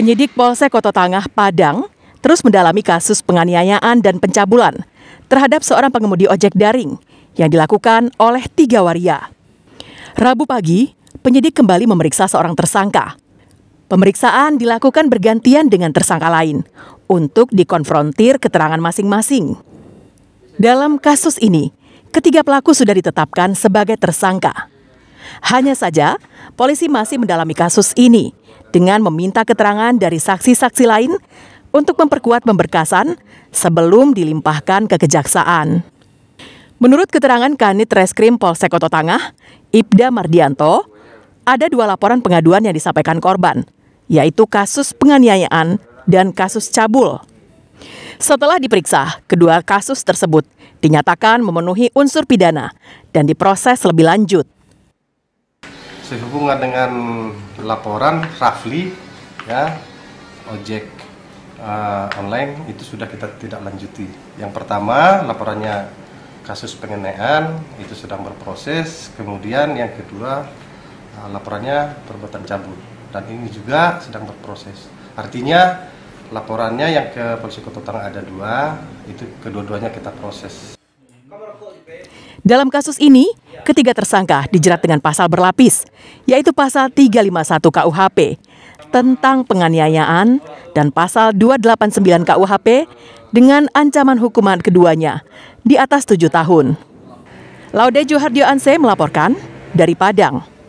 Penyidik Polsek Kota Tangah, Padang, terus mendalami kasus penganiayaan dan pencabulan terhadap seorang pengemudi ojek daring yang dilakukan oleh tiga waria. Rabu pagi, penyidik kembali memeriksa seorang tersangka. Pemeriksaan dilakukan bergantian dengan tersangka lain untuk dikonfrontir keterangan masing-masing. Dalam kasus ini, ketiga pelaku sudah ditetapkan sebagai tersangka. Hanya saja, polisi masih mendalami kasus ini dengan meminta keterangan dari saksi-saksi lain untuk memperkuat pemberkasan sebelum dilimpahkan ke kejaksaan. Menurut keterangan Kanit Reskrim Polsek Kota Tangah, Ibda Mardianto, ada dua laporan pengaduan yang disampaikan korban, yaitu kasus penganiayaan dan kasus cabul. Setelah diperiksa, kedua kasus tersebut dinyatakan memenuhi unsur pidana dan diproses lebih lanjut sehubungan dengan laporan Rafli ya ojek uh, online itu sudah kita tidak lanjuti. Yang pertama laporannya kasus pengenaian itu sedang berproses. Kemudian yang kedua uh, laporannya perbuatan cabut dan ini juga sedang berproses. Artinya laporannya yang ke Polisi Kota Tangerang ada dua itu kedua-duanya kita proses. Dalam kasus ini, ketiga tersangka dijerat dengan pasal berlapis, yaitu pasal 351 KUHP tentang penganiayaan dan pasal 289 KUHP dengan ancaman hukuman keduanya di atas tujuh tahun. Laude Juhardio Anse melaporkan dari Padang.